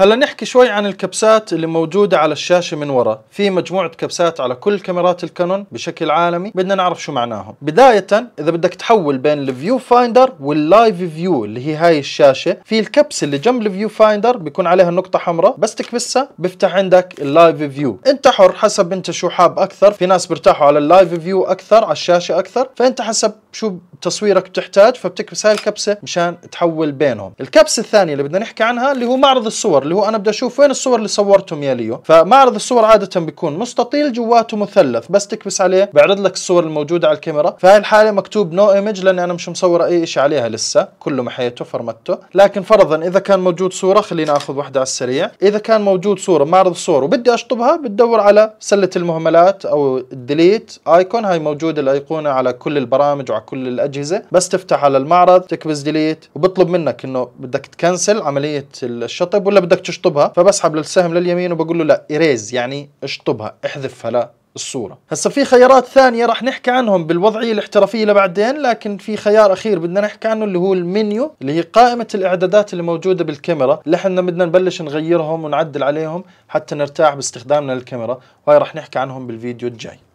هلا نحكي شوي عن الكبسات اللي موجودة على الشاشة من ورا في مجموعة كبسات على كل كاميرات الكانون بشكل عالمي بدنا نعرف شو معناهم بداية إذا بدك تحول بين الفيو فايندر واللايف فيو اللي هي هاي الشاشة في الكبسة اللي جنب الفيو فايندر بيكون عليها نقطة حمراء بس تكبسها بيفتح عندك اللايف فيو انت حر حسب انت شو حاب أكثر في ناس بيرتاحوا على اللايف فيو أكثر على الشاشة أكثر فانت حسب شو تصويرك بتحتاج فبتكبس هاي الكبسة مشان تحول بينهم الكبسة الثانية اللي بدنا نحكي عنها اللي هو معرض الصور اللي هو انا بدي اشوف وين الصور اللي صورتهم يا ليو فمعرض الصور عاده بيكون مستطيل جواته مثلث بس تكبس عليه بيعرض لك الصور الموجوده على الكاميرا فهي الحاله مكتوب نو no ايمج لاني انا مش مصور اي شيء عليها لسه كله محيته فرمته لكن فرضا اذا كان موجود صوره خلينا اخذ واحده على السريع اذا كان موجود صوره معرض صور وبدي اشطبها بتدور على سله المهملات او الديليت ايكون هاي موجوده الايقونه على كل البرامج وعلى كل الاجهزه بس تفتح على المعرض تكبس ديليت وبطلب منك انه بدك تكنسل عمليه الشطب ولا بدك بدك تشطبها فبسحب للسهم لليمين وبقول له لا إريز يعني اشطبها احذفها لا الصورة هسا في خيارات ثانية راح نحكي عنهم بالوضعية الاحترافية لبعدين لكن في خيار أخير بدنا نحكي عنه اللي هو المنيو اللي هي قائمة الإعدادات اللي موجودة بالكاميرا اللي احنا بدنا نبلش نغيرهم ونعدل عليهم حتى نرتاح باستخدامنا للكاميرا وهي راح نحكي عنهم بالفيديو الجاي